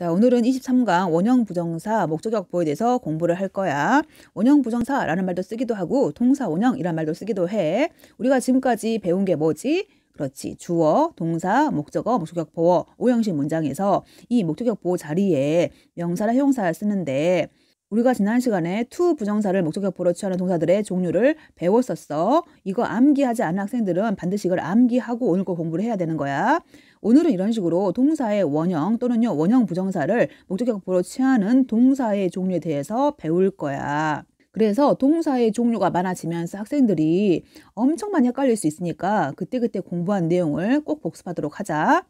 자, 오늘은 23강 원형 부정사 목적 역보에 대해서 공부를 할 거야. 원형 부정사라는 말도 쓰기도 하고 동사 원형이란 말도 쓰기도 해. 우리가 지금까지 배운 게 뭐지? 그렇지. 주어, 동사, 목적어, 목적역 보어, 오형식 문장에서 이목적역 보호 자리에 명사나 형사를 쓰는데 우리가 지난 시간에 to 부정사를 목적역 보로 취하는 동사들의 종류를 배웠었어. 이거 암기하지 않은 학생들은 반드시 이걸 암기하고 오늘 거 공부를 해야 되는 거야. 오늘은 이런 식으로 동사의 원형 또는요 원형 부정사를 목적격부로 취하는 동사의 종류에 대해서 배울 거야. 그래서 동사의 종류가 많아지면서 학생들이 엄청 많이 헷갈릴 수 있으니까 그때그때 공부한 내용을 꼭 복습하도록 하자.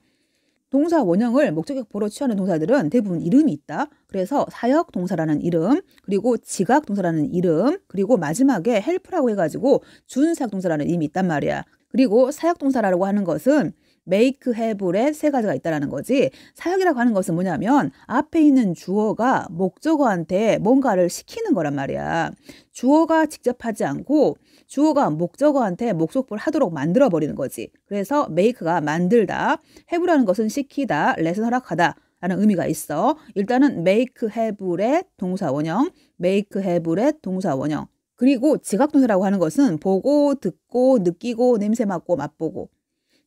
동사 원형을 목적격보로 취하는 동사들은 대부분 이름이 있다. 그래서 사역 동사라는 이름, 그리고 지각 동사라는 이름, 그리고 마지막에 헬프라고 해가지고 준사역 동사라는 이름이 있단 말이야. 그리고 사역 동사라고 하는 것은 메이크 해 h a 에세 가지가 있다라는 거지 사역이라고 하는 것은 뭐냐면 앞에 있는 주어가 목적어한테 뭔가를 시키는 거란 말이야. 주어가 직접 하지 않고 주어가 목적어한테 목적부를 하도록 만들어 버리는 거지. 그래서 메이크가 만들다, 해 a 라는 것은 시키다, 레슨 허락하다. 라는 의미가 있어. 일단은 메이크 해 h a 의 동사 원형, 메이크 해 h a 의 동사 원형. 그리고 지각동사라고 하는 것은 보고, 듣고, 느끼고, 냄새 맡고, 맛보고.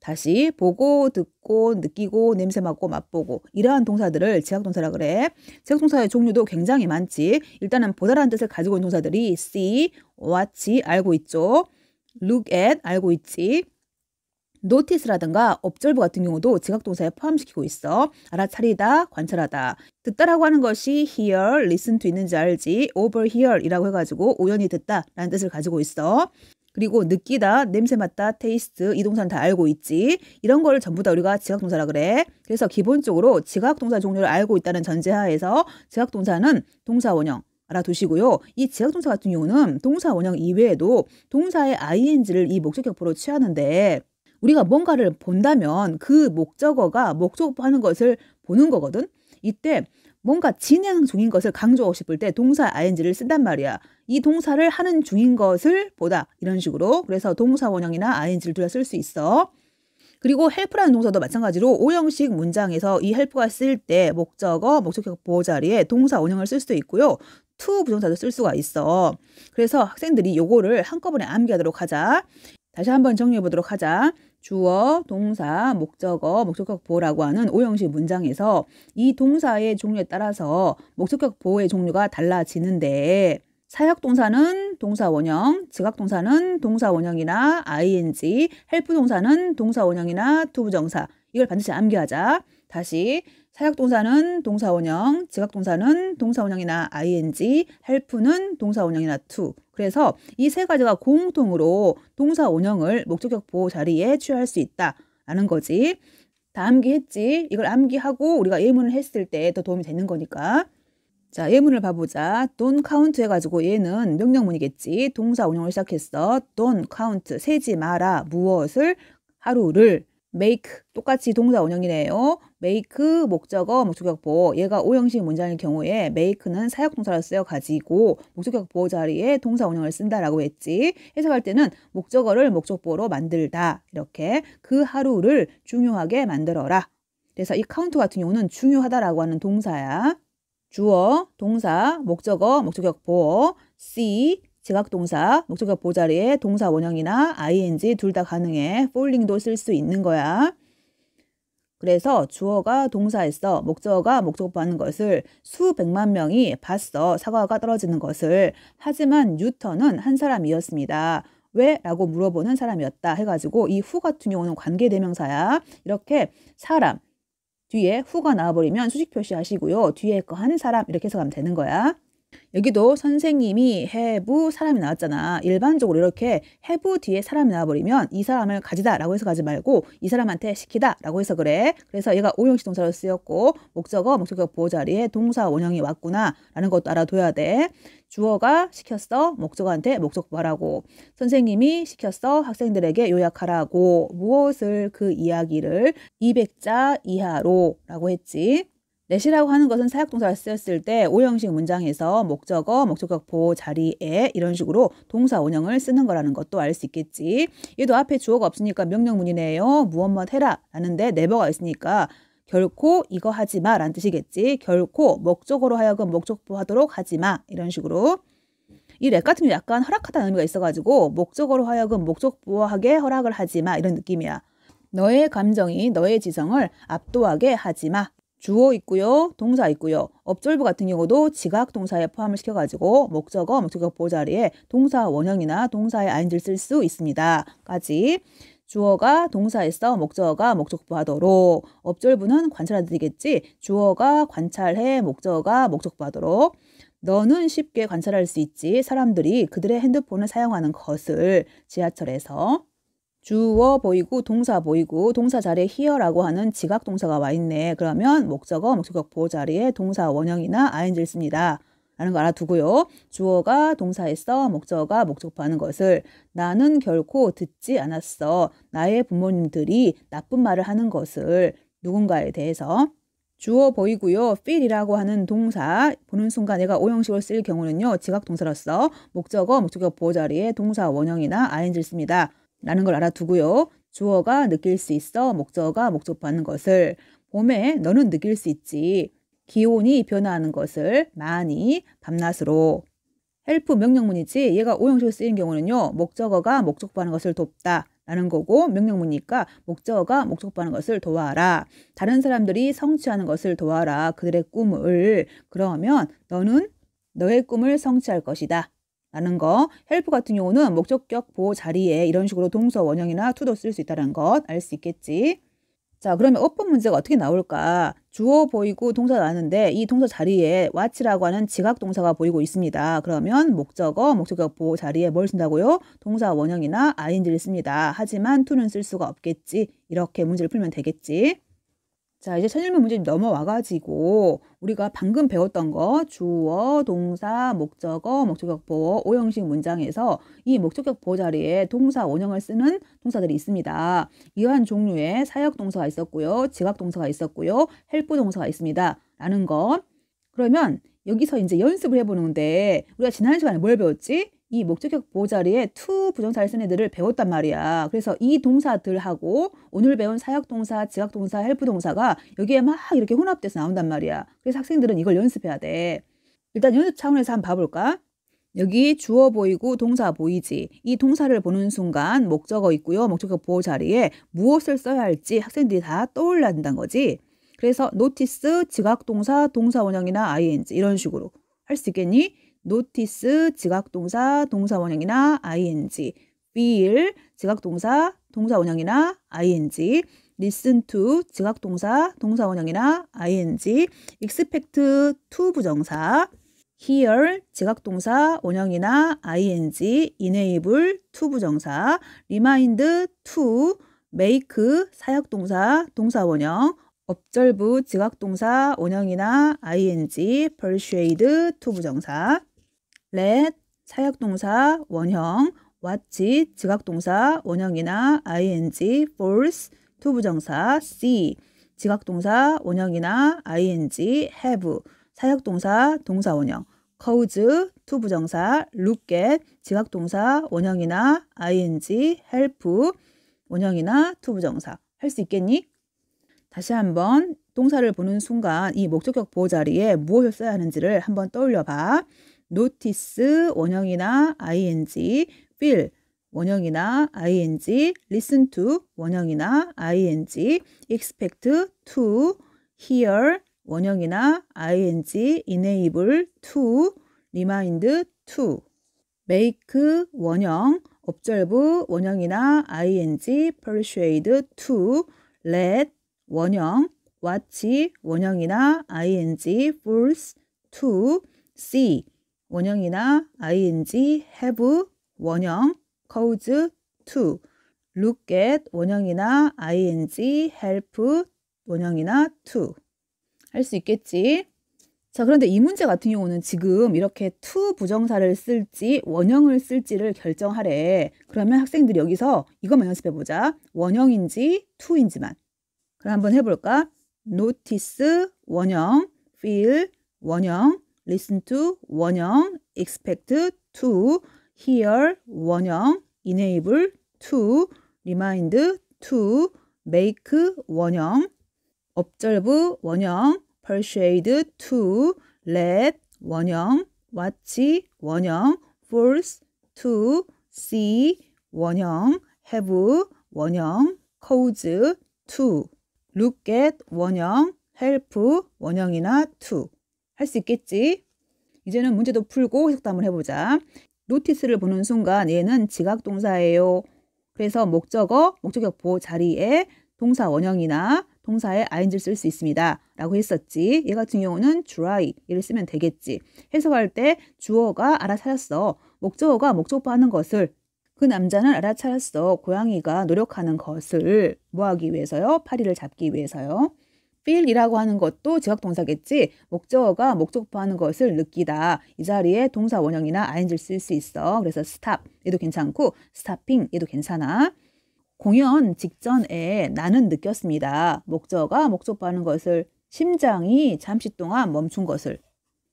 다시 보고, 듣고, 느끼고, 냄새 맡고, 맛보고 이러한 동사들을 지각동사라 그래. 지각동사의 종류도 굉장히 많지. 일단은 보다라는 뜻을 가지고 있는 동사들이 see, watch 알고 있죠. look at 알고 있지. notice라든가 observe 같은 경우도 지각동사에 포함시키고 있어. 알아차리다, 관찰하다. 듣다라고 하는 것이 hear, listen to 있는지 알지, overhear이라고 해가지고 우연히 듣다라는 뜻을 가지고 있어. 그리고 느끼다, 냄새 맡다, 테이스트, 이 동사는 다 알고 있지. 이런 거를 전부 다 우리가 지각동사라 그래. 그래서 기본적으로 지각동사 종류를 알고 있다는 전제하에서 지각동사는 동사 원형 알아두시고요. 이 지각동사 같은 경우는 동사 원형 이외에도 동사의 ing를 이목적격포로 취하는데 우리가 뭔가를 본다면 그 목적어가 목적하는 것을 보는 거거든. 이때 뭔가 진행 중인 것을 강조하고 싶을 때 동사 ing를 쓴단 말이야. 이 동사를 하는 중인 것을 보다 이런 식으로 그래서 동사 원형이나 ing를 둘다쓸수 있어. 그리고 헬프라는 동사도 마찬가지로 오형식 문장에서 이 헬프가 쓸 때 목적어, 목적격 보호자리에 동사 원형을 쓸 수도 있고요. to 부정사도 쓸 수가 있어. 그래서 학생들이 요거를 한꺼번에 암기하도록 하자. 다시 한번 정리해 보도록 하자. 주어, 동사, 목적어, 목적격 보호라고 하는 오형식 문장에서 이 동사의 종류에 따라서 목적격 보호의 종류가 달라지는데 사역동사는 동사원형, 지각동사는 동사원형이나 ing, 헬프동사는 동사원형이나 투부정사 이걸 반드시 암기하자. 다시 사역동사는 동사원형, 지각동사는 동사원형이나 ing, 헬프는 동사원형이나 투. 그래서 이 세 가지가 공통으로 동사원형을 목적격 보호 자리에 취할 수 있다라는 거지. 다 암기했지. 이걸 암기하고 우리가 예문을 했을 때 더 도움이 되는 거니까. 자, 예문을 봐보자. don't count 해가지고 얘는 명령문이겠지. 동사 운영을 시작했어. don't count, 세지 마라. 무엇을? 하루를. make, 똑같이 동사 운영이네요. make, 목적어, 목적격보. 얘가 오형식 문장일 경우에 make는 사역동사로 쓰여가지고 목적격보 자리에 동사 운영을 쓴다라고 했지. 해석할 때는 목적어를 목적보로 만들다. 이렇게 그 하루를 중요하게 만들어라. 그래서 이 카운트 같은 경우는 중요하다라고 하는 동사야. 주어, 동사, 목적어, 목적격 보어, s 지각동사 목적격 보자리에 동사 원형이나 ing 둘 다 가능해. falling도 쓸 수 있는 거야. 그래서 주어가 동사에서 목적어가 목적어 받는 것을 수백만 명이 봤어. 사과가 떨어지는 것을. 하지만 뉴턴은 한 사람이었습니다. 왜? 라고 물어보는 사람이었다 해가지고 이 후 같은 경우는 관계대명사야. 이렇게 사람, 뒤에 후가 나와버리면 수식 표시하시고요. 뒤에 거 하는 사람 이렇게 해서 가면 되는 거야. 여기도 선생님이 해부 사람이 나왔잖아. 일반적으로 이렇게 해부 뒤에 사람이 나와버리면 이 사람을 가지다 라고 해서 가지 말고 이 사람한테 시키다 라고 해서 그래. 그래서 얘가 오형식 동사로 쓰였고 목적어, 목적어 보호자리에 동사 원형이 왔구나 라는 것도 알아둬야 돼. 주어가 시켰어 목적어한테 목적어 말하고 선생님이 시켰어 학생들에게 요약하라고 무엇을 그 이야기를 200자 이하로 라고 했지. 넷이라고 하는 것은 사역동사가 쓰였을 때 오형식 문장에서 목적어, 목적격 보호 자리에 이런 식으로 동사 원형을 쓰는 거라는 것도 알 수 있겠지. 얘도 앞에 주어가 없으니까 명령문이네요. 무엇뭇 해라 라는데 네버가 있으니까 결코 이거 하지 마란 뜻이겠지. 결코 목적으로 하여금 목적보하도록 하지 마 이런 식으로. 이렉 같은 경 약간 허락하다는 의미가 있어가지고 목적으로 하여금 목적보호하게 허락을 하지 마 이런 느낌이야. 너의 감정이 너의 지성을 압도하게 하지 마 주어 있고요. 동사 있고요. 업졸부 같은 경우도 지각 동사에 포함을 시켜가지고 목적어, 목적어 보자리에 동사 원형이나 동사의 아 n g 를쓸 수 있습니다. 까지 주어가 동사에서 목적어가 목적부 하도록 업졸브는 관찰하드겠지 주어가 관찰해 목적어가 목적부 하도록 너는 쉽게 관찰할 수 있지 사람들이 그들의 핸드폰을 사용하는 것을 지하철에서 주어 보이고 동사 보이고 동사 자리에 here라고 하는 지각 동사가 와 있네. 그러면 목적어 목적격 보호 자리에 동사 원형이나 ing를 씁니다. 라는 거 알아두고요. 주어가 동사에서 목적어가 목적어하는 것을 나는 결코 듣지 않았어. 나의 부모님들이 나쁜 말을 하는 것을 누군가에 대해서 주어 보이고요. feel이라고 하는 동사 보는 순간 내가 오형식을 쓸 경우는요. 지각 동사로서 목적어 목적격 보호 자리에 동사 원형이나 ing를 씁니다. 라는 걸 알아두고요. 주어가 느낄 수 있어 목적어가 목적하는 것을 봄에 너는 느낄 수 있지. 기온이 변화하는 것을 많이 밤낮으로 헬프 명령문이지 얘가 오형식으로 쓰인 경우는요. 목적어가 목적하는 것을 돕다. 라는 거고 명령문이니까 목적어가 목적하는 것을 도와라. 다른 사람들이 성취하는 것을 도와라. 그들의 꿈을 그러면 너는 너의 꿈을 성취할 것이다. 라는 거, 헬프 같은 경우는 목적격 보호 자리에 이런 식으로 동서 원형이나 투도 쓸 수 있다는 것 알 수 있겠지. 자, 그러면 어법 문제가 어떻게 나올까? 주어 보이고 동사 나왔는데 이 동사 자리에 what라고 하는 지각 동사가 보이고 있습니다. 그러면 목적어, 목적격 보호 자리에 뭘 쓴다고요? 동사 원형이나 ing를 씁니다. 하지만 to는 쓸 수가 없겠지. 이렇게 문제를 풀면 되겠지. 자, 이제 천일문 문제집 넘어와가지고 우리가 방금 배웠던 거 주어, 동사, 목적어, 목적격 보호 오형식 문장에서 이 목적격 보호 자리에 동사 원형을 쓰는 동사들이 있습니다. 이러한 종류의 사역 동사가 있었고요. 지각 동사가 있었고요. 헬프 동사가 있습니다. 라는 거. 그러면 여기서 이제 연습을 해보는데 우리가 지난 시간에 뭘 배웠지? 이 목적격 보자리에 호 to 부정사를 쓰는 애들을 배웠단 말이야. 그래서 이 동사들하고 오늘 배운 사역동사, 지각동사, 헬프동사가 여기에 막 이렇게 혼합돼서 나온단 말이야. 그래서 학생들은 이걸 연습해야 돼. 일단 연습 차원에서 한번 봐볼까? 여기 주어 보이고 동사 보이지. 이 동사를 보는 순간 목적어 있고요. 목적격 보호 자리에 무엇을 써야 할지 학생들이 다 떠올란다는 거지. 그래서 노티스, 지각동사, 동사원형이나 ing 이런 식으로 할 수 있겠니? notice 지각동사 동사원형이나 ing, feel 지각동사 동사원형이나 ing, listen to 지각동사 동사원형이나 ing, expect to 부정사, hear 지각동사 원형이나 ing, enable to 부정사, remind to make 사역동사 동사원형, observe 지각동사 원형이나 ing, persuade to 부정사 let 사역동사 원형, what이 지각동사 원형이나 ing, force 투부정사 see 지각동사 원형이나 ing, have 사역동사 동사 원형, cause 투부정사 look at 지각동사 원형이나 ing, help 원형이나 투부정사 할 수 있겠니? 다시 한번 동사를 보는 순간 이 목적격 보호 자리에 무엇을 써야 하는지를 한번 떠올려 봐. notice 원형이나 ing, feel 원형이나 ing, listen to 원형이나 ing, expect to, hear 원형이나 ing, enable to, remind to, make 원형, observe 원형이나 ing, persuade to, let 원형, watch 원형이나 ing, force to, see 원형이나 ing, have, 원형, cause, to, look at, 원형이나 ing, help, 원형이나 to 할 수 있겠지. 자, 그런데 이 문제 같은 경우는 지금 이렇게 to 부정사를 쓸지 원형을 쓸지를 결정하래. 그러면 학생들이 여기서 이것만 연습해보자. 원형인지 to인지만. 그럼 한번 해볼까? notice 원형, feel 원형, listen to 원형, expect to, hear 원형, enable to, remind to, make 원형, observe 원형, persuade to, let 원형, watch 원형, force to, see 원형, have 원형, cause to, look at 원형, help 원형이나 to 할수 있겠지. 이제는 문제도 풀고 해석도 한번 해보자. 노티스를 보는 순간 얘는 지각동사예요. 그래서 목적어, 목적격보 호 자리에 동사 원형이나 동사에 ing를 쓸 수 있습니다. 라고 했었지. 얘 같은 경우는 dry 얘를 쓰면 되겠지. 해석할 때 주어가 알아차렸어. 목적어가 목적어하는 것을 그 남자는 알아차렸어. 고양이가 노력하는 것을 뭐하기 위해서요? 파리를 잡기 위해서요. feel이라고 하는 것도 지각 동사겠지 목적어가 목적부하는 것을 느끼다 이 자리에 동사 원형이나 ing를 쓸 수 있어 그래서 stop 얘도 괜찮고 stopping 얘도 괜찮아 공연 직전에 나는 느꼈습니다 목적어가 목적부하는 것을 심장이 잠시 동안 멈춘 것을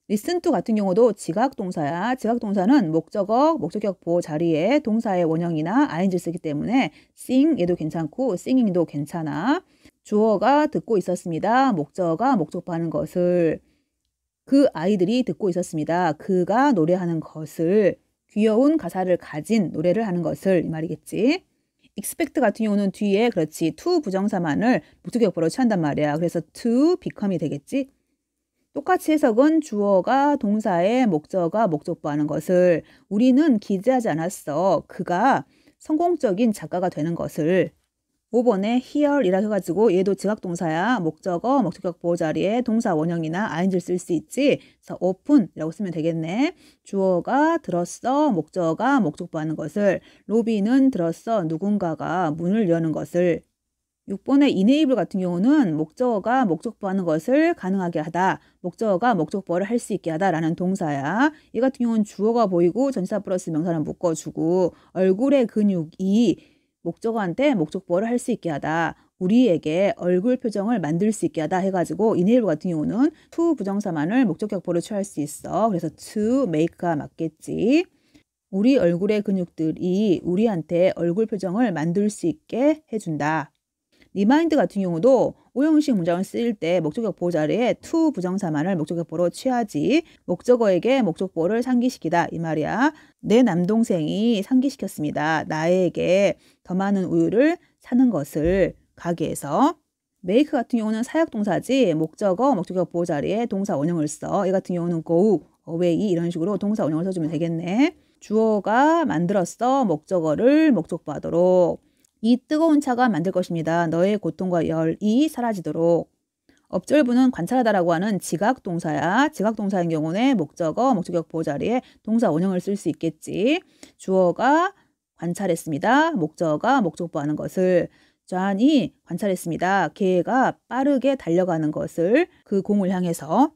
listen to 같은 경우도 지각동사야. 지각동사는 목적어, 목적격 보호 자리에 동사의 원형이나 ing를 쓰기 때문에 sing 얘도 괜찮고 singing도 괜찮아. 주어가 듣고 있었습니다. 목적어가 목적하는 것을 그 아이들이 듣고 있었습니다. 그가 노래하는 것을 귀여운 가사를 가진 노래를 하는 것을 이 말이겠지. expect 같은 경우는 뒤에 그렇지 to 부정사만을 목적격보로 취한단 말이야. 그래서 to become이 되겠지. 똑같이 해석은 주어가 동사의 목적어가 목적부하는 것을 우리는 기재하지 않았어. 그가 성공적인 작가가 되는 것을 5번에 here이라 해가지고 얘도 지각동사야 목적어 목적격 보호 자리에 동사 원형이나 ing를 쓸 수 있지 그래서 open이라고 쓰면 되겠네 주어가 들었어 목적어가 목적부하는 것을 로비는 들었어 누군가가 문을 여는 것을 6번에 enable 같은 경우는 목적어가 목적부하는 것을 가능하게 하다. 목적어가 목적부를 할 수 있게 하다라는 동사야. 이 같은 경우는 주어가 보이고 전치사 플러스 명사를 묶어주고 얼굴의 근육이 목적어한테 목적보를할 수 있게 하다. 우리에게 얼굴 표정을 만들 수 있게 하다 해가지고 이네일보 같은 경우는 to 부정사만을 목적격보로 취할 수 있어. 그래서 to make가 맞겠지. 우리 얼굴의 근육들이 우리한테 얼굴 표정을 만들 수 있게 해준다. 리마인드 같은 경우도 오형식 문장을 쓸 때 목적격 보호 자리에 to 부정사만을 목적격보로 취하지 목적어에게 목적보를 상기시키다 이 말이야. 내 남동생이 상기시켰습니다. 나에게 더 많은 우유를 사는 것을 가게에서 make 같은 경우는 사역동사지 목적어 목적격 보호 자리에 동사 원형을 써. 이 같은 경우는 go, away 이런 식으로 동사 원형을 써주면 되겠네. 주어가 만들었어 목적어를 목적보하도록 이 뜨거운 차가 만들 것입니다. 너의 고통과 열이 사라지도록. 업절부는 관찰하다라고 하는 지각 동사야. 지각 동사인 경우는 목적어, 목적격 보호 자리에 동사 원형을 쓸 수 있겠지. 주어가 관찰했습니다. 목적어가 목적 보하는 것을. 좌안이 관찰했습니다. 개가 빠르게 달려가는 것을 그 공을 향해서.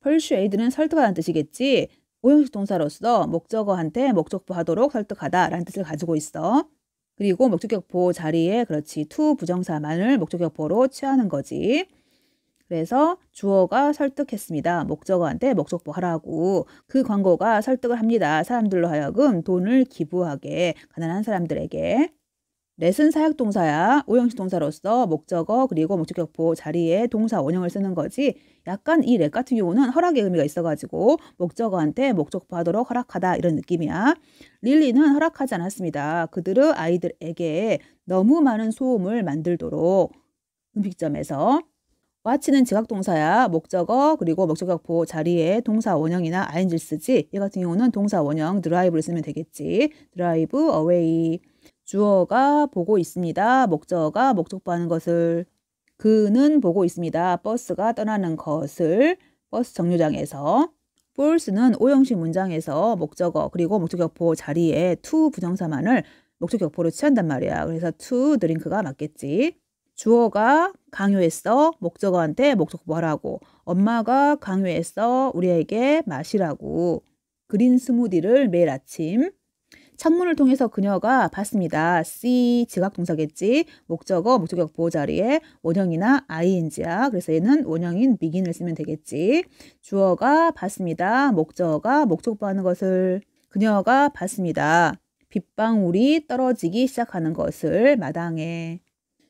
펄슈에이드는 설득하다는 뜻이겠지. 오형식 동사로서 목적어한테 목적부하도록 설득하다라는 뜻을 가지고 있어. 그리고 목적격 보 자리에 그렇지 to 부정사만을 목적격 보로 취하는 거지. 그래서 주어가 설득했습니다. 목적어한테 목적보 하라고 그 광고가 설득을 합니다. 사람들로 하여금 돈을 기부하게 가난한 사람들에게 렛은 사역 동사야 오형식 동사로서 목적어 그리고 목적격보 자리에 동사 원형을 쓰는 거지 약간 이 렛 같은 경우는 허락의 의미가 있어가지고 목적어한테 목적하도록 허락하다 이런 느낌이야. 릴리는 허락하지 않았습니다. 그들은 아이들에게 너무 많은 소음을 만들도록 음식점에서 와치는 지각동사야 목적어 그리고 목적격보 자리에 동사 원형이나 아인 g 쓰지 이 같은 경우는 동사 원형 드라이브를 쓰면 되겠지. 드라이브 어웨이 주어가 보고 있습니다. 목적어가 목적부하는 것을 그는 보고 있습니다. 버스가 떠나는 것을 버스 정류장에서 볼스는 오형식 문장에서 목적어 그리고 목적격포 자리에 to 부정사만을 목적격포로 취한단 말이야. 그래서 to 드링크가 맞겠지. 주어가 강요했어 목적어한테 목적어라고 엄마가 강요했어 우리에게 마시라고 그린 스무디를 매일 아침 창문을 통해서 그녀가 봤습니다. see 지각동사겠지. 목적어, 목적격 보호 자리에 원형이나 ing야. 그래서 얘는 원형인 begin을 쓰면 되겠지. 주어가 봤습니다. 목적어가 목적부하는 것을 그녀가 봤습니다. 빗방울이 떨어지기 시작하는 것을 마당에.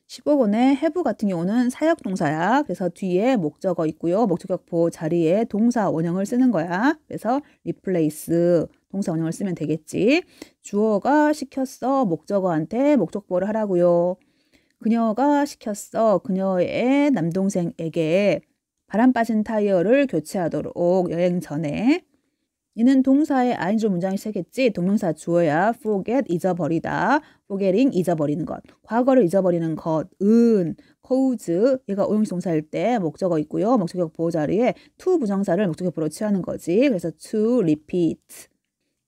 15번의 해부 같은 경우는 사역 동사야. 그래서 뒤에 목적어 있고요. 목적격 보호 자리에 동사 원형을 쓰는 거야. 그래서 replace 동사 원형을 쓰면 되겠지. 주어가 시켰어. 목적어한테 목적보를 하라고요. 그녀가 시켰어. 그녀의 남동생에게 바람 빠진 타이어를 교체하도록 여행 전에 이는 동사의 ing 문장이 시겠지 동명사 주어야 forget 잊어버리다 forgetting 잊어버리는 것 과거를 잊어버리는 것은 cause 얘가 오용시 동사일 때 목적어 있고요 목적격 보호 자리에 to 부정사를 목적격보로 취하는 거지 그래서 to repeat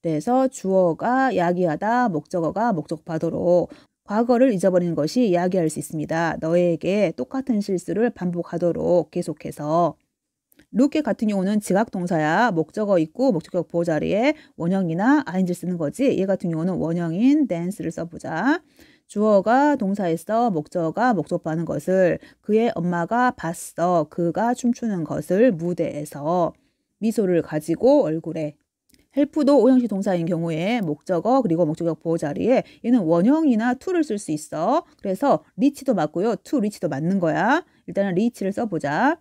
그래서 주어가 야기하다, 목적어가 목적하도록 과거를 잊어버리는 것이 야기할 수 있습니다. 너에게 똑같은 실수를 반복하도록 계속해서 루케 같은 경우는 지각동사야 목적어 있고 목적격 보호 자리에 원형이나 i n g 쓰는 거지 얘 같은 경우는 원형인 d a 를 써보자. 주어가 동사에서 목적어가 목적받는 것을 그의 엄마가 봤어 그가 춤추는 것을 무대에서 미소를 가지고 얼굴에 헬프도 오형식 동사인 경우에 목적어 그리고 목적어 보호 자리에 얘는 원형이나 to를 쓸 수 있어. 그래서 리치도 맞고요. to 리치도 맞는 거야. 일단은 리치를 써보자.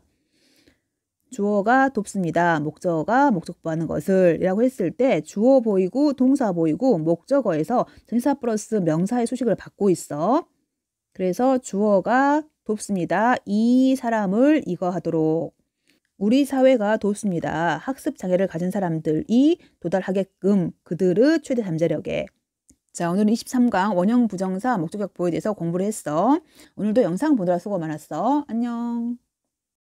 주어가 돕습니다. 목적어가 목적보하는 것을 이라고 했을 때 주어 보이고 동사 보이고 목적어에서 전사 플러스 명사의 수식을 받고 있어. 그래서 주어가 돕습니다. 이 사람을 이거 하도록. 우리 사회가 돕습니다. 학습 장애를 가진 사람들이 도달하게끔 그들의 최대 잠재력에 자, 오늘은 23강 원형 부정사 목적격 보에 대해서 공부를 했어. 오늘도 영상 보느라 수고 많았어. 안녕.